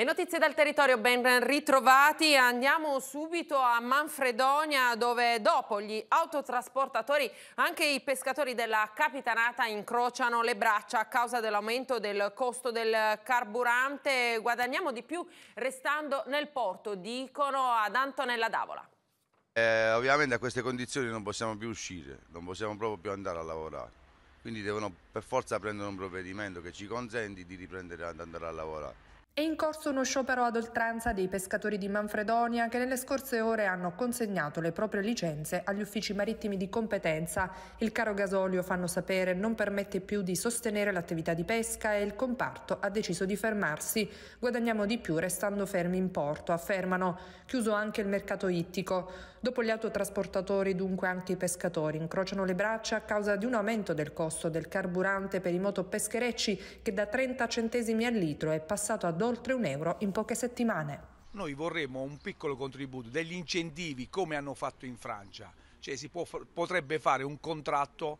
Le notizie dal territorio ben ritrovati, andiamo subito a Manfredonia dove dopo gli autotrasportatori anche i pescatori della capitanata incrociano le braccia a causa dell'aumento del costo del carburante, guadagniamo di più restando nel porto, dicono ad Antonella Davola. Eh, ovviamente a queste condizioni non possiamo più uscire, non possiamo proprio più andare a lavorare, quindi devono per forza prendere un provvedimento che ci consenti di riprendere ad andare a lavorare è in corso uno sciopero ad oltranza dei pescatori di Manfredonia che nelle scorse ore hanno consegnato le proprie licenze agli uffici marittimi di competenza. Il caro gasolio, fanno sapere, non permette più di sostenere l'attività di pesca e il comparto ha deciso di fermarsi. Guadagniamo di più restando fermi in porto, affermano. Chiuso anche il mercato ittico. Dopo gli autotrasportatori, dunque anche i pescatori incrociano le braccia a causa di un aumento del costo del carburante per i motopescherecci che da 30 centesimi al litro è passato a ad oltre un euro in poche settimane. Noi vorremmo un piccolo contributo, degli incentivi come hanno fatto in Francia, cioè si può, potrebbe fare un contratto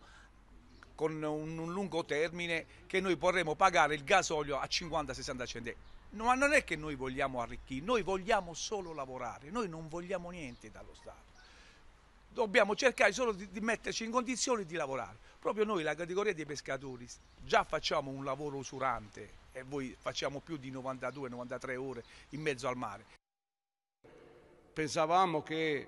con un, un, lungo termine che noi vorremmo pagare il gasolio a 50-60 centesimi. No, ma non è che noi vogliamo arricchire, noi vogliamo solo lavorare, noi non vogliamo niente dallo Stato. Dobbiamo cercare solo di, di metterci in condizioni di lavorare. Proprio noi, la categoria dei pescatori, già facciamo un lavoro usurante e voi facciamo più di 92-93 ore in mezzo al mare. Pensavamo che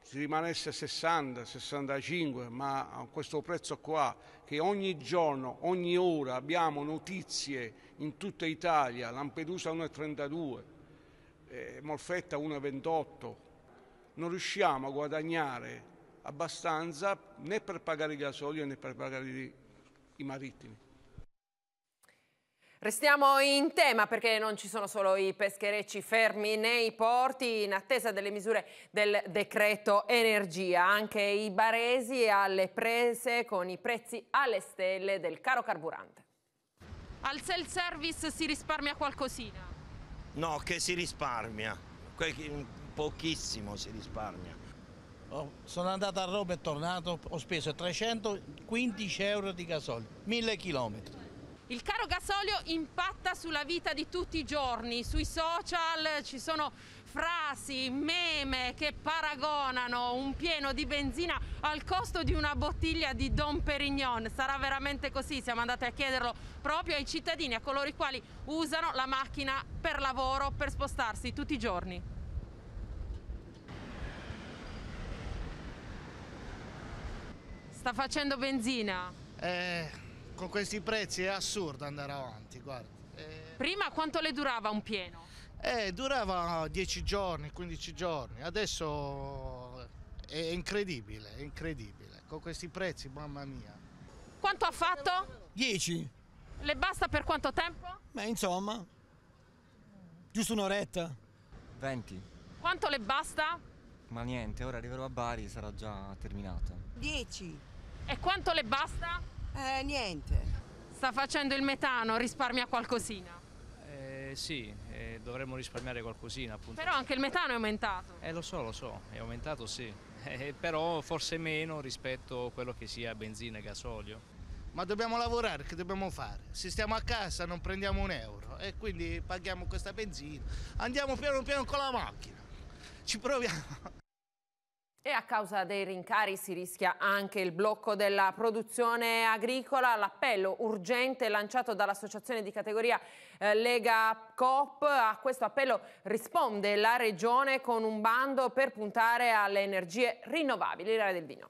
si rimanesse 60, 65, ma a questo prezzo qua, che ogni giorno, ogni ora abbiamo notizie in tutta Italia, Lampedusa 1,32, eh, Molfetta 1,28, non riusciamo a guadagnare abbastanza né per pagare i gasolio né per pagare i marittimi. Restiamo in tema perché non ci sono solo i pescherecci fermi nei porti in attesa delle misure del decreto energia, anche i baresi alle prese con i prezzi alle stelle del caro carburante. Al self service si risparmia qualcosina? No, che si risparmia, mm, pochissimo si risparmia. Oh, sono andato a Roma e tornato, ho speso 315 euro di gasolio, 1000 chilometri. Il caro gasolio impatta sulla vita di tutti i giorni, sui social ci sono frasi, meme che paragonano un pieno di benzina al costo di una bottiglia di Don Perignon. Sarà veramente così? Siamo andati a chiederlo proprio ai cittadini, a coloro i quali usano la macchina per lavoro, per spostarsi tutti i giorni. Sta facendo benzina? Eh con questi prezzi è assurdo andare avanti, guarda. E... Eh, Prima quanto le durava un pieno? Eh, durava 10 giorni, 15 giorni, adesso è incredibile, è incredibile, con questi prezzi, mamma mia. Quanto ha fatto? 10. Le basta per quanto tempo? Beh, insomma, giusto un'oretta. 20. Quanto le basta? Ma niente, ora arriverò a Bari, e sarà già terminata. 10. E quanto le basta? Eh, niente. Sta facendo il metano, risparmia qualcosina? Eh, sì, eh, dovremmo risparmiare qualcosina appunto. Però anche il metano è aumentato. Eh lo so, lo so, è aumentato sì, eh, però forse meno rispetto a quello che sia benzina e gasolio. Ma dobbiamo lavorare, che dobbiamo fare? Se stiamo a casa non prendiamo un euro e quindi paghiamo questa benzina. Andiamo piano piano con la macchina, ci proviamo. E a causa dei rincari si rischia anche il blocco della produzione agricola. L'appello urgente lanciato dall'associazione di categoria eh, Lega Coop. A questo appello risponde la Regione con un bando per puntare alle energie rinnovabili. L'area del vino.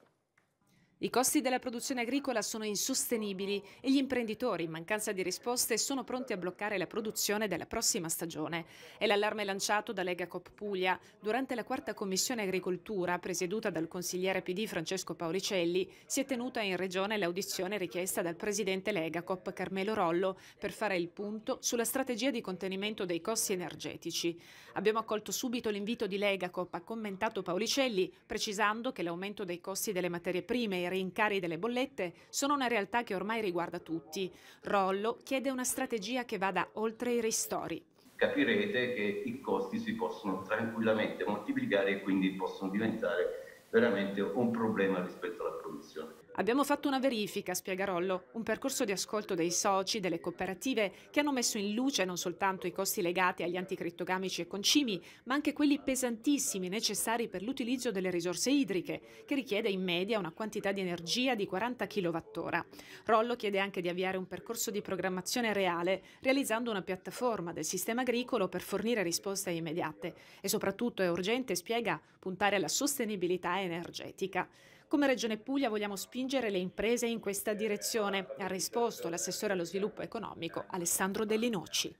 I costi della produzione agricola sono insostenibili e gli imprenditori, in mancanza di risposte, sono pronti a bloccare la produzione della prossima stagione. È l'allarme lanciato da Lega Cop Puglia durante la quarta commissione agricoltura, presieduta dal consigliere PD Francesco Paolicelli, si è tenuta in regione l'audizione richiesta dal presidente Lega Cop Carmelo Rollo per fare il punto sulla strategia di contenimento dei costi energetici. Abbiamo accolto subito l'invito di Lega Cop, ha commentato Paolicelli, precisando che l'aumento dei costi delle materie prime e rincari delle bollette sono una realtà che ormai riguarda tutti. Rollo chiede una strategia che vada oltre i ristori. Capirete che i costi si possono tranquillamente moltiplicare e quindi possono diventare veramente un problema rispetto alla produzione. Abbiamo fatto una verifica, spiega Rollo, un percorso di ascolto dei soci, delle cooperative che hanno messo in luce non soltanto i costi legati agli anticrittogamici e concimi, ma anche quelli pesantissimi necessari per l'utilizzo delle risorse idriche, che richiede in media una quantità di energia di 40 kWh. Rollo chiede anche di avviare un percorso di programmazione reale, realizzando una piattaforma del sistema agricolo per fornire risposte immediate e soprattutto è urgente, spiega, puntare alla sostenibilità energetica. Come Regione Puglia vogliamo spingere le imprese in questa direzione, ha risposto l'assessore allo sviluppo economico Alessandro Dell'Inocci.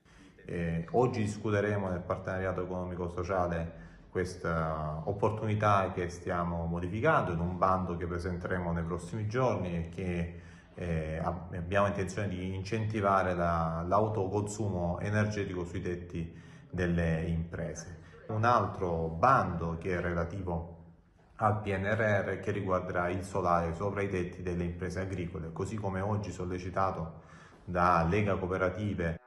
Eh, oggi discuteremo nel partenariato economico-sociale questa opportunità che stiamo modificando in un bando che presenteremo nei prossimi giorni e che eh, abbiamo intenzione di incentivare la, l'autoconsumo energetico sui tetti delle imprese. Un altro bando che è relativo al PNRR che riguarderà il solare sopra i tetti delle imprese agricole, così come oggi sollecitato da Lega Cooperative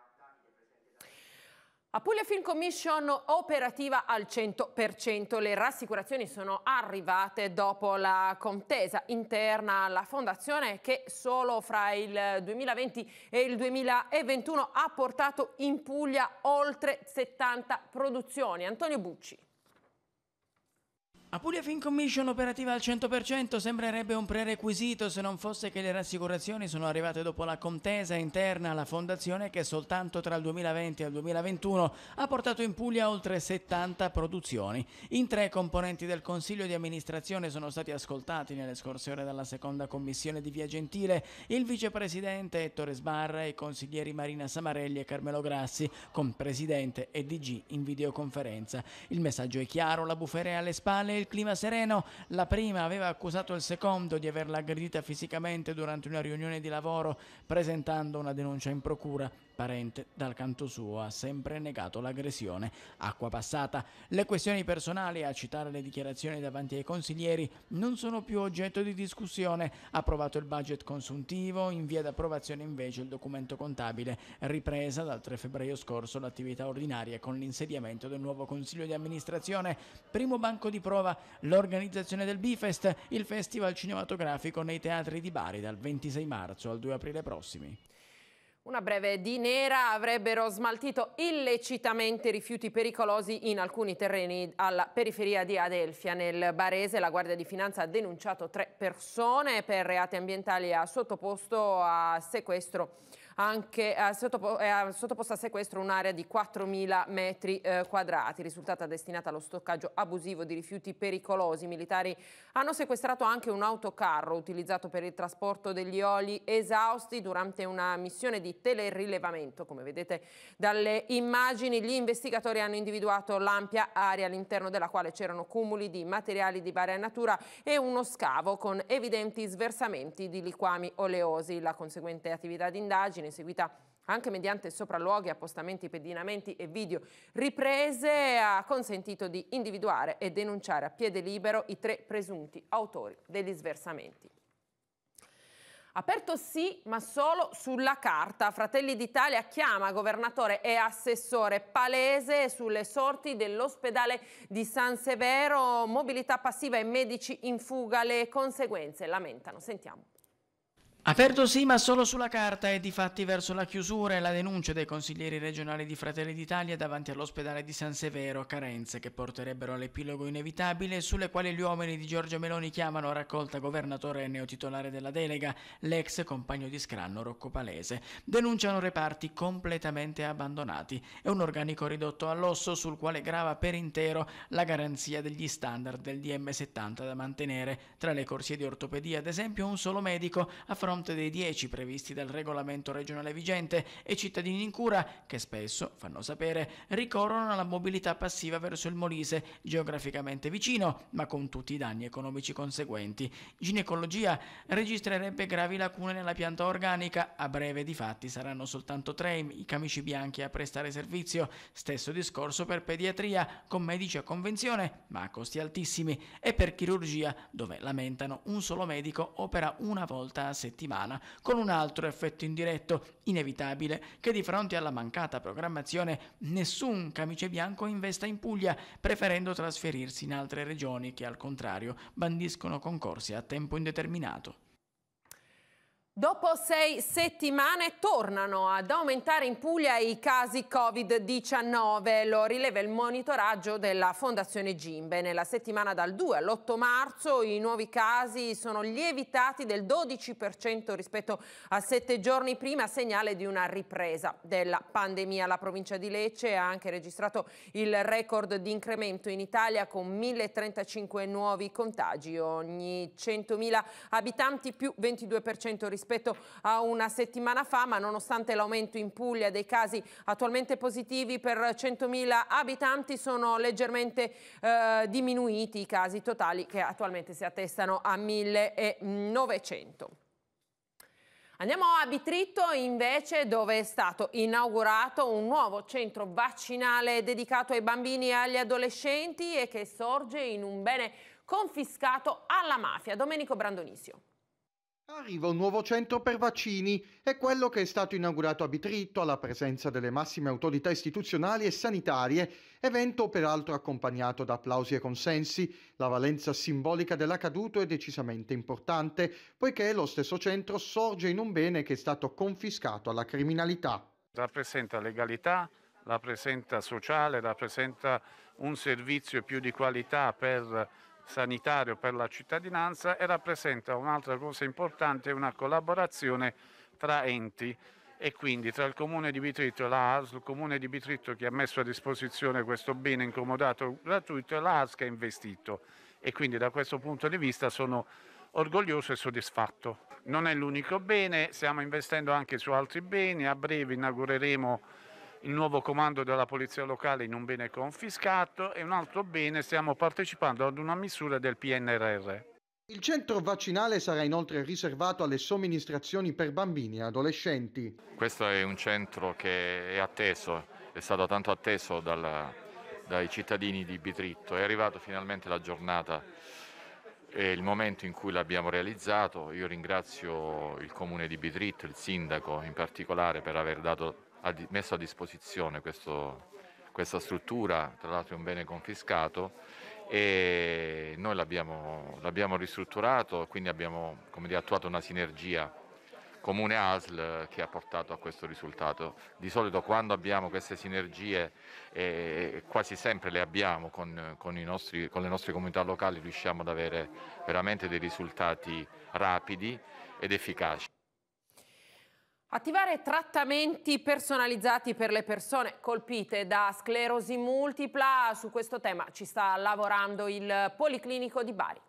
A Puglia Film Commission operativa al 100%. Le rassicurazioni sono arrivate dopo la contesa interna alla fondazione che solo fra il 2020 e il 2021 ha portato in Puglia oltre 70 produzioni. Antonio Bucci. Apulia Fin Commission operativa al 100% sembrerebbe un prerequisito se non fosse che le rassicurazioni sono arrivate dopo la contesa interna alla fondazione che soltanto tra il 2020 e il 2021 ha portato in Puglia oltre 70 produzioni. In tre componenti del consiglio di amministrazione sono stati ascoltati nelle scorse ore dalla seconda commissione di Via Gentile il vicepresidente Ettore Sbarra e i consiglieri Marina Samarelli e Carmelo Grassi con presidente e DG in videoconferenza. Il messaggio è chiaro, la bufera è alle spalle il clima sereno, la prima aveva accusato il secondo di averla aggredita fisicamente durante una riunione di lavoro presentando una denuncia in procura parente, dal canto suo ha sempre negato l'aggressione. Acqua passata. Le questioni personali, a citare le dichiarazioni davanti ai consiglieri, non sono più oggetto di discussione. Approvato il budget consuntivo, in via d'approvazione invece il documento contabile, ripresa dal 3 febbraio scorso l'attività ordinaria con l'insediamento del nuovo consiglio di amministrazione, primo banco di prova, l'organizzazione del Bifest, il festival cinematografico nei teatri di Bari dal 26 marzo al 2 aprile prossimi. Una breve di nera avrebbero smaltito illecitamente rifiuti pericolosi in alcuni terreni alla periferia di Adelfia. Nel Barese la Guardia di Finanza ha denunciato tre persone per reati ambientali e ha sottoposto a sequestro anche eh, eh, sottoposta a sequestro un'area di 4.000 metri eh, quadrati, risultata destinata allo stoccaggio abusivo di rifiuti pericolosi. I militari hanno sequestrato anche un autocarro utilizzato per il trasporto degli oli esausti durante una missione di telerilevamento. Come vedete dalle immagini, gli investigatori hanno individuato l'ampia area all'interno della quale c'erano cumuli di materiali di varia natura e uno scavo con evidenti sversamenti di liquami oleosi. La conseguente attività di indagine indagine seguita anche mediante sopralluoghi, appostamenti, pedinamenti e video riprese, ha consentito di individuare e denunciare a piede libero i tre presunti autori degli sversamenti. Aperto sì, ma solo sulla carta. Fratelli d'Italia chiama governatore e assessore palese sulle sorti dell'ospedale di San Severo, mobilità passiva e medici in fuga. Le conseguenze lamentano. Sentiamo. Aperto sì, ma solo sulla carta e difatti verso la chiusura e la denuncia dei consiglieri regionali di Fratelli d'Italia davanti all'ospedale di San Severo, carenze che porterebbero all'epilogo inevitabile sulle quali gli uomini di Giorgio Meloni chiamano a raccolta governatore e neotitolare della delega, l'ex compagno di scranno Rocco Palese. Denunciano reparti completamente abbandonati e un organico ridotto all'osso sul quale grava per intero la garanzia degli standard del DM70 da mantenere. Tra le corsie di ortopedia, ad esempio, un solo medico affronta fronte dei 10 previsti dal regolamento regionale vigente e cittadini in cura che spesso, fanno sapere, ricorrono alla mobilità passiva verso il Molise, geograficamente vicino, ma con tutti i danni economici conseguenti. Ginecologia registrerebbe gravi lacune nella pianta organica, a breve di fatti saranno soltanto tre i camici bianchi a prestare servizio, stesso discorso per pediatria, con medici a convenzione, ma a costi altissimi, e per chirurgia, dove lamentano un solo medico opera una volta a settimana settimana, con un altro effetto indiretto, inevitabile, che di fronte alla mancata programmazione nessun camice bianco investa in Puglia, preferendo trasferirsi in altre regioni che al contrario bandiscono concorsi a tempo indeterminato. Dopo sei settimane tornano ad aumentare in Puglia i casi Covid-19, lo rileva il monitoraggio della Fondazione Gimbe. Nella settimana dal 2 all'8 marzo i nuovi casi sono lievitati del 12% rispetto a sette giorni prima, segnale di una ripresa della pandemia. La provincia di Lecce ha anche registrato il record di incremento in Italia con 1035 nuovi contagi, ogni 100.000 abitanti più 22% rispetto rispetto a una settimana fa, ma nonostante l'aumento in Puglia dei casi attualmente positivi per 100.000 abitanti, sono leggermente eh, diminuiti i casi totali che attualmente si attestano a 1.900. Andiamo a Bitritto invece dove è stato inaugurato un nuovo centro vaccinale dedicato ai bambini e agli adolescenti e che sorge in un bene confiscato alla mafia. Domenico Brandonisio. Arriva un nuovo centro per vaccini, è quello che è stato inaugurato a Bitritto alla presenza delle massime autorità istituzionali e sanitarie, evento peraltro accompagnato da applausi e consensi. La valenza simbolica dell'accaduto è decisamente importante, poiché lo stesso centro sorge in un bene che è stato confiscato alla criminalità. Rappresenta legalità, rappresenta sociale, rappresenta un servizio più di qualità per sanitario per la cittadinanza e rappresenta un'altra cosa importante, una collaborazione tra enti e quindi tra il comune di Bitritto e la il comune di Bitritto che ha messo a disposizione questo bene incomodato gratuito e la che ha investito e quindi da questo punto di vista sono orgoglioso e soddisfatto. Non è l'unico bene, stiamo investendo anche su altri beni, a breve inaugureremo il nuovo comando della polizia locale in un bene confiscato e un altro bene stiamo partecipando ad una misura del PNRR. Il centro vaccinale sarà inoltre riservato alle somministrazioni per bambini e adolescenti. Questo è un centro che è atteso, è stato tanto atteso dal, dai cittadini di Bitritto. È arrivata finalmente la giornata e il momento in cui l'abbiamo realizzato. Io ringrazio il comune di Bitritto, il sindaco in particolare, per aver dato messo a disposizione questo, questa struttura, tra l'altro è un bene confiscato e noi l'abbiamo, l'abbiamo ristrutturato, quindi abbiamo dire, attuato una sinergia comune ASL che ha portato a questo risultato. Di solito quando abbiamo queste sinergie, eh, quasi sempre le abbiamo con, con, nostri, con le nostre comunità locali, riusciamo ad avere veramente dei risultati rapidi ed efficaci. Attivare trattamenti personalizzati per le persone colpite da sclerosi multipla, su questo tema ci sta lavorando il Policlinico di Bari.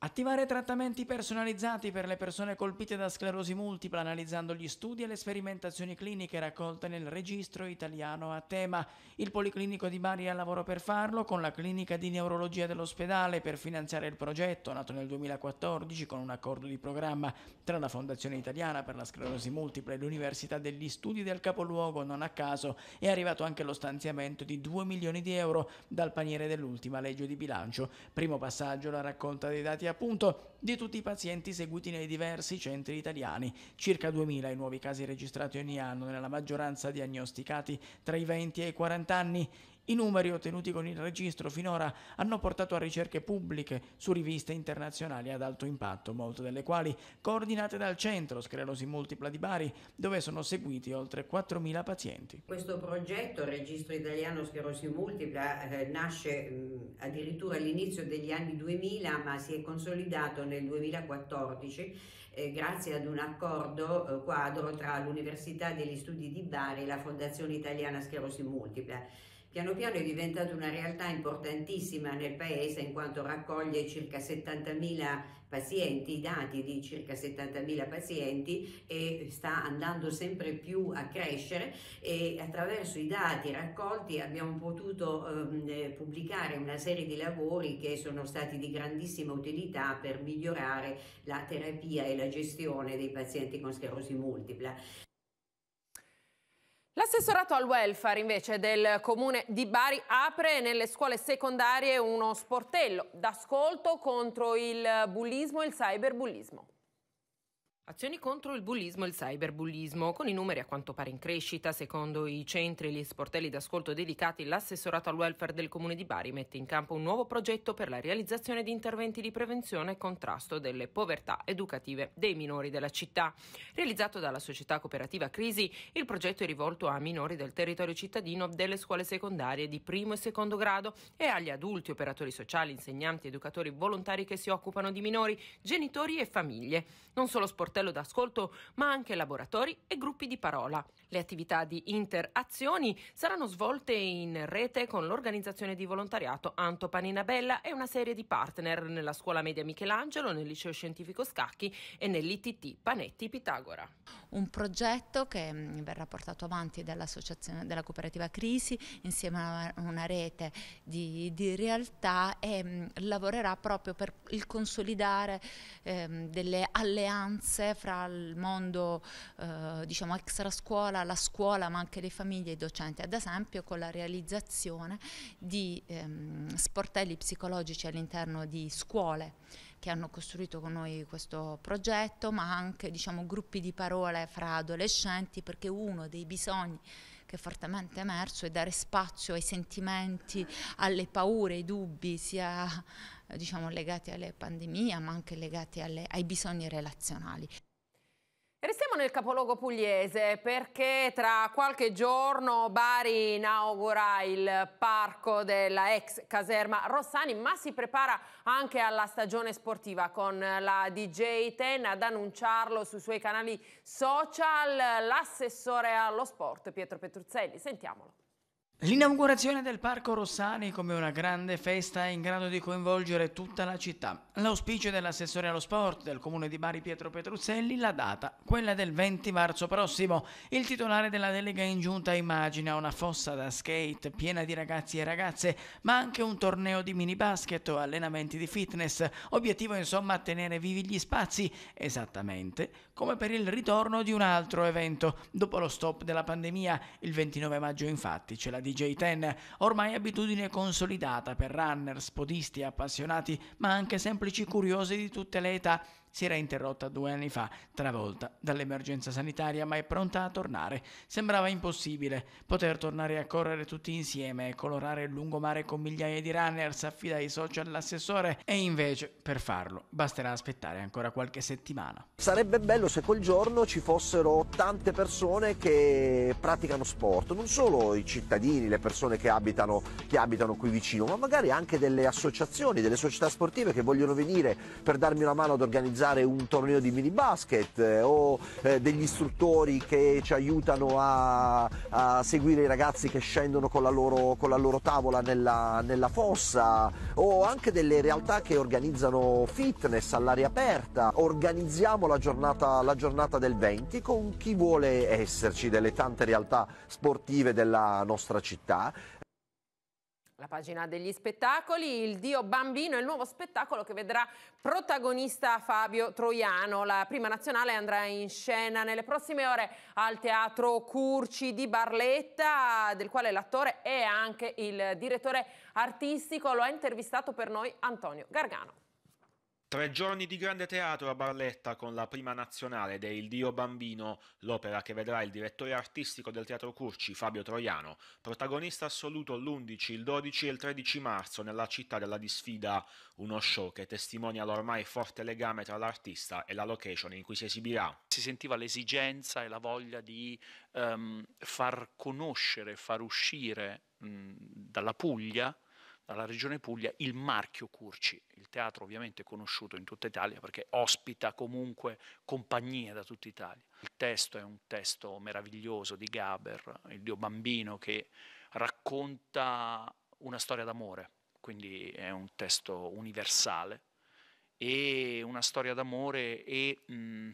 Attivare trattamenti personalizzati per le persone colpite da sclerosi multipla analizzando gli studi e le sperimentazioni cliniche raccolte nel registro italiano a tema. Il Policlinico di Bari è al lavoro per farlo con la clinica di neurologia dell'ospedale per finanziare il progetto nato nel 2014 con un accordo di programma tra la Fondazione Italiana per la Sclerosi Multipla e l'Università degli Studi del Capoluogo. Non a caso è arrivato anche lo stanziamento di 2 milioni di euro dal paniere dell'ultima legge di bilancio. Primo passaggio la raccolta dei dati appunto di tutti i pazienti seguiti nei diversi centri italiani. Circa 2.000 i nuovi casi registrati ogni anno, nella maggioranza diagnosticati tra i 20 e i 40 anni. I numeri ottenuti con il registro finora hanno portato a ricerche pubbliche su riviste internazionali ad alto impatto, molte delle quali coordinate dal centro sclerosi multipla di Bari, dove sono seguiti oltre 4.000 pazienti. Questo progetto, Registro Italiano Sclerosi Multipla, eh, nasce mh, addirittura all'inizio degli anni 2000, ma si è consolidato nel 2014 eh, grazie ad un accordo eh, quadro tra l'Università degli Studi di Bari e la Fondazione Italiana Sclerosi Multipla piano piano è diventata una realtà importantissima nel paese in quanto raccoglie circa 70.000 pazienti, i dati di circa 70.000 pazienti e sta andando sempre più a crescere e attraverso i dati raccolti abbiamo potuto ehm, eh, pubblicare una serie di lavori che sono stati di grandissima utilità per migliorare la terapia e la gestione dei pazienti con sclerosi multipla. L'assessorato al welfare invece del comune di Bari apre nelle scuole secondarie uno sportello d'ascolto contro il bullismo e il cyberbullismo. Azioni contro il bullismo e il cyberbullismo, con i numeri a quanto pare in crescita, secondo i centri e gli sportelli d'ascolto dedicati, l'assessorato al welfare del Comune di Bari mette in campo un nuovo progetto per la realizzazione di interventi di prevenzione e contrasto delle povertà educative dei minori della città. Realizzato dalla società cooperativa Crisi, il progetto è rivolto a minori del territorio cittadino delle scuole secondarie di primo e secondo grado e agli adulti, operatori sociali, insegnanti, educatori volontari che si occupano di minori, genitori e famiglie. Non solo sportelli sportello d'ascolto, ma anche laboratori e gruppi di parola. Le attività di interazioni saranno svolte in rete con l'organizzazione di volontariato Anto Paninabella e una serie di partner nella scuola media Michelangelo, nel liceo scientifico Scacchi e nell'ITT Panetti Pitagora. Un progetto che mm, verrà portato avanti dall'associazione della cooperativa Crisi insieme a una rete di, di realtà e mm, lavorerà proprio per il consolidare eh, delle alleanze fra il mondo eh, diciamo extra scuola, la scuola ma anche le famiglie e i docenti, ad esempio con la realizzazione di ehm, sportelli psicologici all'interno di scuole che hanno costruito con noi questo progetto, ma anche diciamo, gruppi di parole fra adolescenti, perché uno dei bisogni che è fortemente emerso è dare spazio ai sentimenti, alle paure, ai dubbi, sia diciamo, legati alle pandemie, ma anche legati alle, ai bisogni relazionali nel capoluogo pugliese perché tra qualche giorno Bari inaugura il parco della ex caserma Rossani ma si prepara anche alla stagione sportiva con la DJ Ten ad annunciarlo sui suoi canali social l'assessore allo sport Pietro Petruzzelli. Sentiamolo. L'inaugurazione del Parco Rossani come una grande festa in grado di coinvolgere tutta la città. L'auspicio dell'assessore allo sport del comune di Bari Pietro Petruzzelli, la data, quella del 20 marzo prossimo. Il titolare della delega in giunta immagina una fossa da skate piena di ragazzi e ragazze, ma anche un torneo di mini basket o allenamenti di fitness. Obiettivo insomma tenere vivi gli spazi, esattamente come per il ritorno di un altro evento. Dopo lo stop della pandemia, il 29 maggio infatti c'è la DJ10, ormai abitudine consolidata per runner, spodisti, appassionati, ma anche semplici curiosi di tutte le età si era interrotta due anni fa, travolta dall'emergenza sanitaria, ma è pronta a tornare. Sembrava impossibile poter tornare a correre tutti insieme e colorare il lungomare con migliaia di runners, affida ai social l'assessore, e invece per farlo basterà aspettare ancora qualche settimana. Sarebbe bello se quel giorno ci fossero tante persone che praticano sport, non solo i cittadini, le persone che abitano, che abitano qui vicino, ma magari anche delle associazioni, delle società sportive che vogliono venire per darmi una mano ad organizzare organizzare un torneo di mini basket eh, o eh, degli istruttori che ci aiutano a, a, seguire i ragazzi che scendono con la loro, con la loro tavola nella, nella, fossa o anche delle realtà che organizzano fitness all'aria aperta. Organizziamo la giornata, la giornata del 20 con chi vuole esserci delle tante realtà sportive della nostra città la pagina degli spettacoli, il Dio Bambino il nuovo spettacolo che vedrà protagonista Fabio Troiano. La prima nazionale andrà in scena nelle prossime ore al Teatro Curci di Barletta, del quale l'attore è anche il direttore artistico. Lo ha intervistato per noi Antonio Gargano. Tre giorni di grande teatro a Barletta con la prima nazionale de Il Dio Bambino, l'opera che vedrà il direttore artistico del Teatro Curci, Fabio Troiano, protagonista assoluto l'11, il 12 e il 13 marzo nella città della disfida, uno show che testimonia l'ormai forte legame tra l'artista e la location in cui si esibirà. Si sentiva l'esigenza e la voglia di um, far conoscere, far uscire mh, dalla Puglia dalla Regione Puglia il marchio Curci. Il teatro ovviamente conosciuto in tutta Italia perché ospita comunque compagnie da tutta Italia. Il testo è un testo meraviglioso di Gaber, il Dio Bambino, che racconta una storia d'amore, quindi è un testo universale e una storia d'amore e mh, mm,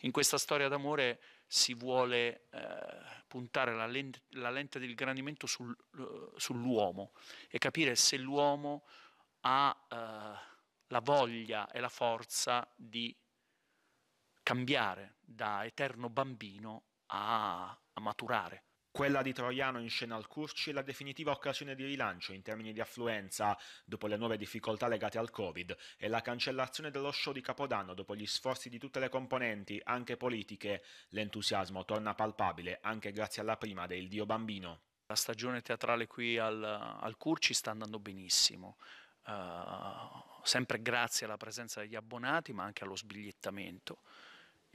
in questa storia d'amore si vuole eh, puntare la lente, la lente del ingrandimento sul, sull'uomo e capire se l'uomo ha uh, la voglia e la forza di cambiare da eterno bambino a, a maturare. Quella di Troiano in scena al Curci è la definitiva occasione di rilancio in termini di affluenza dopo le nuove difficoltà legate al Covid e la cancellazione dello show di Capodanno dopo gli sforzi di tutte le componenti, anche politiche. L'entusiasmo torna palpabile anche grazie alla prima del Dio Bambino. La stagione teatrale qui al, al Curci sta andando benissimo. Uh, sempre grazie alla presenza degli abbonati ma anche allo sbigliettamento.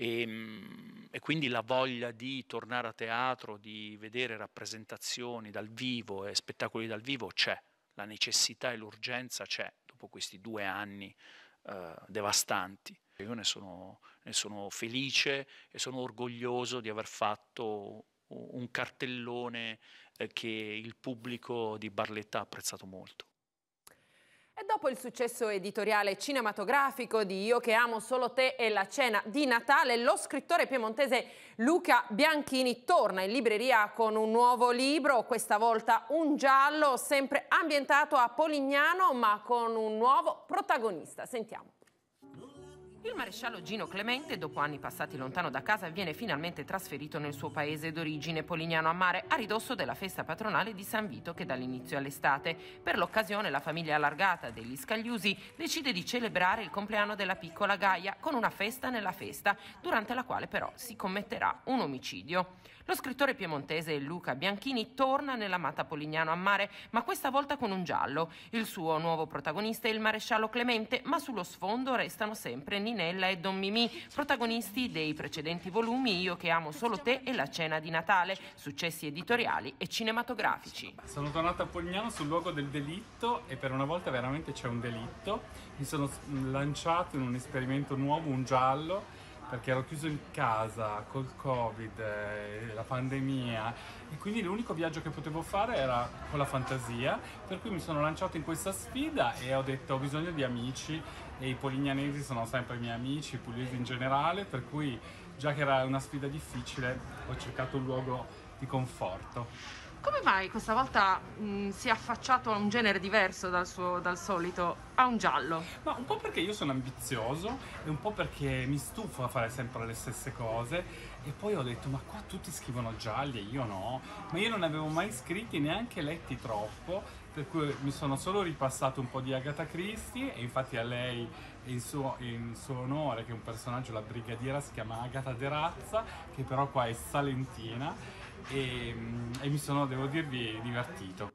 E, ehm, e, quindi la voglia di tornare a teatro, di vedere rappresentazioni dal vivo e spettacoli dal vivo c'è, la necessità e l'urgenza c'è dopo questi due anni eh, devastanti. Io ne sono, ne sono felice e sono orgoglioso di aver fatto un cartellone eh, che il pubblico di Barletta ha apprezzato molto. E dopo il successo editoriale cinematografico di Io che amo solo te e la cena di Natale, lo scrittore piemontese Luca Bianchini torna in libreria con un nuovo libro, questa volta un giallo, sempre ambientato a Polignano ma con un nuovo protagonista. Sentiamo. Il maresciallo Gino Clemente, dopo anni passati lontano da casa, viene finalmente trasferito nel suo paese d'origine, Polignano a Mare, a ridosso della festa patronale di San Vito che dall'inizio all'estate. Per l'occasione la famiglia allargata degli Scagliusi decide di celebrare il compleanno della piccola Gaia con una festa nella festa, durante la quale però si commetterà un omicidio. Lo scrittore piemontese Luca Bianchini torna nell'amata Polignano a mare, ma questa volta con un giallo. Il suo nuovo protagonista è il maresciallo Clemente, ma sullo sfondo restano sempre Ninella e Don Mimì, protagonisti dei precedenti volumi Io che amo solo te e La cena di Natale, successi editoriali e cinematografici. Sono tornato a Polignano sul luogo del delitto e per una volta veramente c'è un delitto. Mi sono lanciato in un esperimento nuovo, un giallo perché ero chiuso in casa col covid, la pandemia e quindi l'unico viaggio che potevo fare era con la fantasia, per cui mi sono lanciato in questa sfida e ho detto ho bisogno di amici e i polignanesi sono sempre i miei amici, i pugliesi in generale, per cui già che era una sfida difficile ho cercato un luogo di conforto. Come mai questa volta mh, mm, si è affacciato a un genere diverso dal, suo, dal solito, a un giallo? Ma un po' perché io sono ambizioso e un po' perché mi stufo a fare sempre le stesse cose e poi ho detto ma qua tutti scrivono gialli e io no, ma io non ne avevo mai scritti neanche letti troppo, per cui mi sono solo ripassato un po' di Agatha Christie e infatti a lei in suo, in suo onore che è un personaggio, la brigadiera, si chiama Agatha De Razza, che però qua è salentina e, mm, e mi sono, devo dirvi, divertito.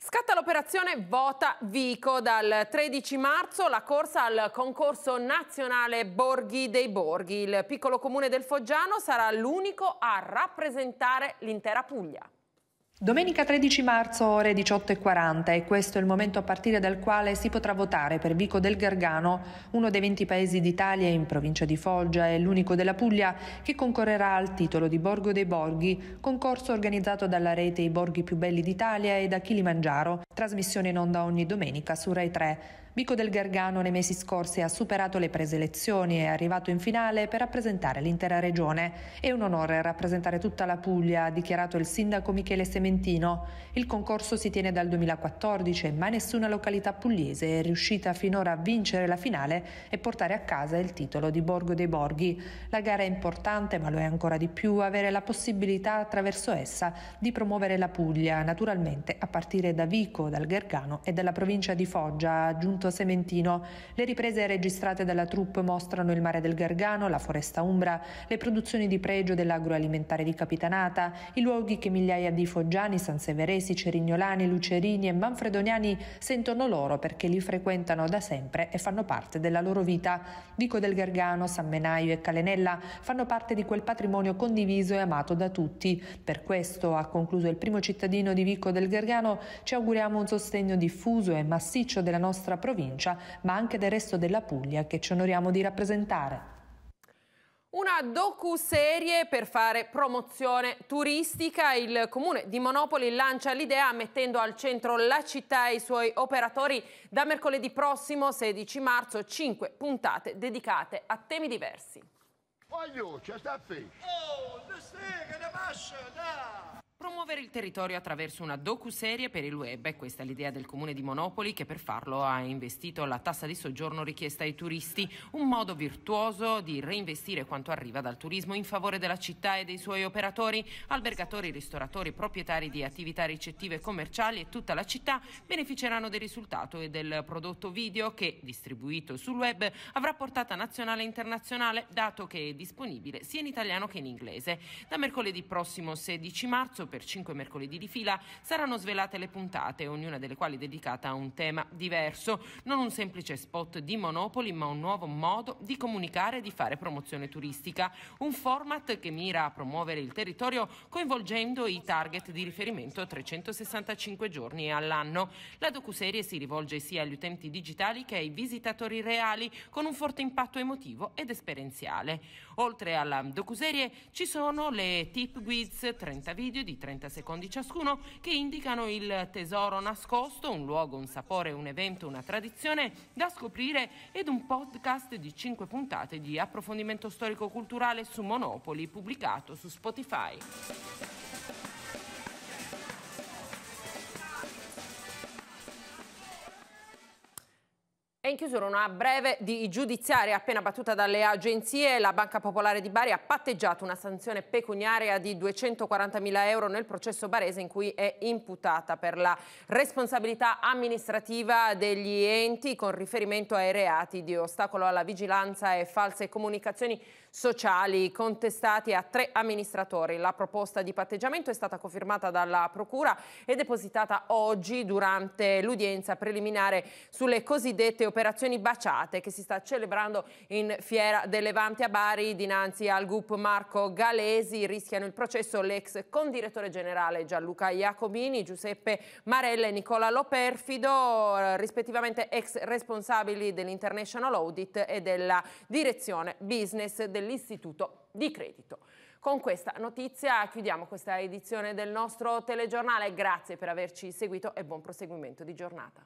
Scatta l'operazione Vota Vico. Dal 13 marzo la corsa al concorso nazionale Borghi dei Borghi. Il piccolo comune del Foggiano sarà l'unico a rappresentare l'intera Puglia. Domenica 13 marzo ore 18.40 e questo è il momento a partire dal quale si potrà votare per Vico del Gargano, uno dei 20 paesi d'Italia in provincia di Foggia e l'unico della Puglia che concorrerà al titolo di Borgo dei Borghi, concorso organizzato dalla rete I Borghi più belli d'Italia e da Kilimangiaro, trasmissione in onda ogni domenica su Rai 3. Bico del Gargano nei mesi scorsi ha superato le prese preselezioni e è arrivato in finale per rappresentare l'intera regione. È un onore rappresentare tutta la Puglia, ha dichiarato il sindaco Michele Sementino. Il concorso si tiene dal 2014, ma nessuna località pugliese è riuscita finora a vincere la finale e portare a casa il titolo di Borgo dei Borghi. La gara è importante, ma lo è ancora di più avere la possibilità attraverso essa di promuovere la Puglia, naturalmente a partire da Vico, dal Gargano e dalla provincia di Foggia, aggiunto Monte Sementino. Le riprese registrate dalla troupe mostrano il mare del Gargano, la foresta umbra, le produzioni di pregio dell'agroalimentare di Capitanata, i luoghi che migliaia di foggiani, sanseveresi, cerignolani, lucerini e manfredoniani sentono loro perché li frequentano da sempre e fanno parte della loro vita. Vico del Gargano, San Menaio e Calenella fanno parte di quel patrimonio condiviso e amato da tutti. Per questo, ha concluso il primo cittadino di Vico del Gargano, ci auguriamo un sostegno diffuso e massiccio della nostra produzione provincia, ma anche del resto della Puglia che ci onoriamo di rappresentare. Una docu-serie per fare promozione turistica. Il comune di Monopoli lancia l'idea mettendo al centro la città e i suoi operatori. Da mercoledì prossimo, 16 marzo, 5 puntate dedicate a temi diversi. Voglio, c'è sta fish. Oh, the stick and the mushroom, muovere il territorio attraverso una docu-serie per il web e questa è l'idea del comune di Monopoli che per farlo ha investito la tassa di soggiorno richiesta ai turisti, un modo virtuoso di reinvestire quanto arriva dal turismo in favore della città e dei suoi operatori, albergatori, ristoratori, proprietari di attività ricettive e commerciali e tutta la città beneficeranno del risultato e del prodotto video che, distribuito sul web, avrà portata nazionale e internazionale dato che è disponibile sia in italiano che in inglese. Da mercoledì prossimo 16 marzo per 5 cinque mercoledì di fila saranno svelate le puntate, ognuna delle quali dedicata a un tema diverso. Non un semplice spot di Monopoli, ma un nuovo modo di comunicare e di fare promozione turistica. Un format che mira a promuovere il territorio coinvolgendo i target di riferimento 365 giorni all'anno. La docuserie si rivolge sia agli utenti digitali che ai visitatori reali con un forte impatto emotivo ed esperienziale. Oltre alla docuserie ci sono le tip guides, 30 video di 30 30 secondi ciascuno, che indicano il tesoro nascosto, un luogo, un sapore, un evento, una tradizione da scoprire ed un podcast di 5 puntate di approfondimento storico-culturale su Monopoli pubblicato su Spotify. E in chiusura una breve di giudiziaria appena battuta dalle agenzie. La Banca Popolare di Bari ha patteggiato una sanzione pecuniaria di 240.000 euro nel processo barese in cui è imputata per la responsabilità amministrativa degli enti con riferimento ai reati di ostacolo alla vigilanza e false comunicazioni sociali contestati a tre amministratori. La proposta di patteggiamento è stata confermata dalla Procura e depositata oggi durante l'udienza preliminare sulle cosiddette operazioni Operazioni Baciate che si sta celebrando in Fiera del Levante a Bari dinanzi al GUP Marco Galesi. Rischiano il processo l'ex condirettore generale Gianluca Iacomini, Giuseppe Marella e Nicola Loperfido, rispettivamente ex responsabili dell'International Audit e della direzione business dell'Istituto di Credito. Con questa notizia chiudiamo questa edizione del nostro telegiornale. Grazie per averci seguito e buon proseguimento di giornata.